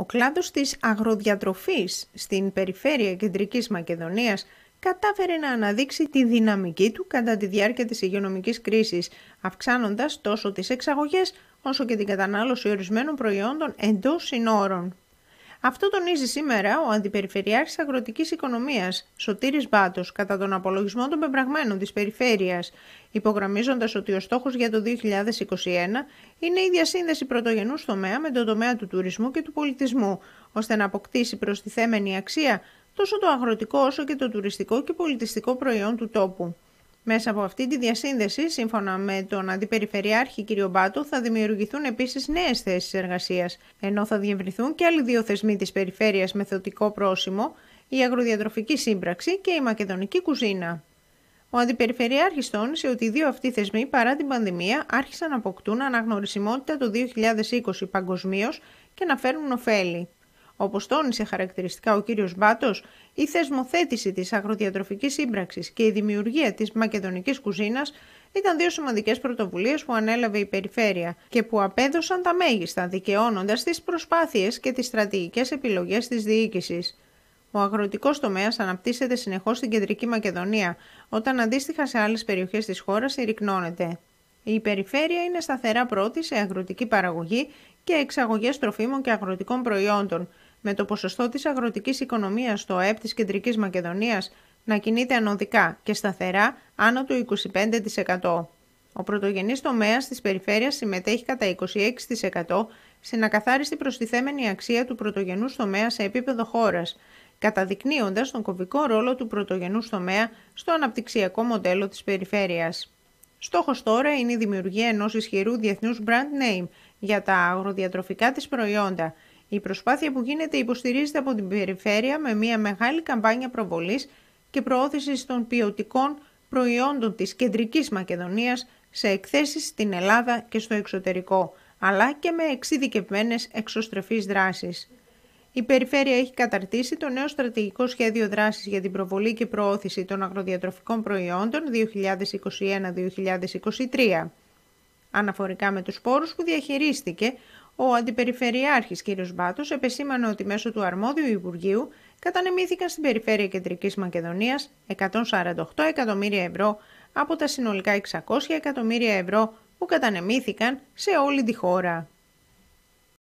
Ο κλάδος της αγροδιατροφής στην περιφέρεια Κεντρικής Μακεδονίας κατάφερε να αναδείξει τη δυναμική του κατά τη διάρκεια της υγειονομικής κρίσης, αυξάνοντας τόσο τις εξαγωγές όσο και την κατανάλωση ορισμένων προϊόντων εντός συνόρων. Αυτό τονίζει σήμερα ο Αντιπεριφερειάρχης Αγροτικής Οικονομίας, Σωτήρης μπάτος κατά τον απολογισμό των πεπραγμένων της περιφέρειας, υπογραμμίζοντας ότι ο στόχος για το 2021 είναι η διασύνδεση πρωτογενούς τομέα με τον τομέα του τουρισμού και του πολιτισμού, ώστε να αποκτήσει προστιθέμενη αξία τόσο το αγροτικό όσο και το τουριστικό και πολιτιστικό προϊόν του τόπου. Μέσα από αυτή τη διασύνδεση, σύμφωνα με τον Αντιπεριφερειάρχη κ. Μπάτου, θα δημιουργηθούν επίσης νέες θέσεις εργασίας, ενώ θα διευρυνθούν και άλλοι δύο θεσμοί της περιφέρειας με θεωτικό πρόσημο, η Αγροδιατροφική Σύμπραξη και η Μακεδονική Κουζίνα. Ο Αντιπεριφερειάρχης τόνισε ότι οι δύο αυτοί θεσμοί παρά την πανδημία άρχισαν να αποκτούν αναγνωρισιμότητα το 2020 παγκοσμίως και να φέρνουν ωφέλη όπως τόνισε χαρακτηριστικά ο κύριος Μπάτος, η θεσμοθέτηση της αγροδιατροφικής σύμπραξης και η δημιουργία της μακεδονικής κουζίνας ήταν δύο σημαντικές πρωτοβουλίες που ανέλαβε η περιφέρεια και που απέδωσαν τα μέγιστα, δικαιώνοντας τις προσπάθειες και τις στρατηγικές επιλογές της διοίκησης. Ο αγροτικός τομέας αναπτύσσεται συνεχώς στην κεντρική Μακεδονία, όταν αντίστοιχα σε άλλες περιοχές της χώρας συρρυκνώνεται. Η περιφέρεια είναι σταθερά πρώτη σε αγροτική παραγωγή και εξαγωγές τροφίμων και αγροτικών προϊόντων, με το ποσοστό της αγροτικής οικονομίας στο ΑΕΠ της Κεντρικής Μακεδονίας να κινείται ανωδικά και σταθερά άνω του 25%. Ο πρωτογενής τομέας της περιφέρειας συμμετέχει κατά 26% στην ακαθάριστη προστιθέμενη αξία του πρωτογενούς τομέα σε επίπεδο χώρας, καταδεικνύοντας τον κομβικό ρόλο του πρωτογενούς τομέα στο αναπτυξιακό μοντέλο της περιφέρειας. Στόχος τώρα είναι η δημιουργία ενός ισχυρού διεθνούς brand name για τα αγροδιατροφικά της προϊόντα – η προσπάθεια που γίνεται υποστηρίζεται από την περιφέρεια με μια μεγάλη καμπάνια προβολής και προώθησης των ποιοτικών προϊόντων της Κεντρικής Μακεδονίας σε εκθέσεις στην Ελλάδα και στο εξωτερικό, αλλά και με εξειδικευμένες εξωστρεφείς δράσεις. Η Περιφέρεια έχει καταρτήσει το νέο στρατηγικό σχέδιο δράσης για την προβολή και προώθηση των αγροδιατροφικών προϊόντων 2021-2023. Αναφορικά με τους πόρους που διαχειρίστηκε, ο Αντιπεριφερειάρχης κ. Μπάτος επεσήμανε ότι μέσω του αρμόδιου Υπουργείου κατανεμήθηκαν στην Περιφέρεια Κεντρικής Μακεδονίας 148 εκατομμύρια ευρώ από τα συνολικά 600 εκατομμύρια ευρώ που κατανεμήθηκαν σε όλη τη χώρα.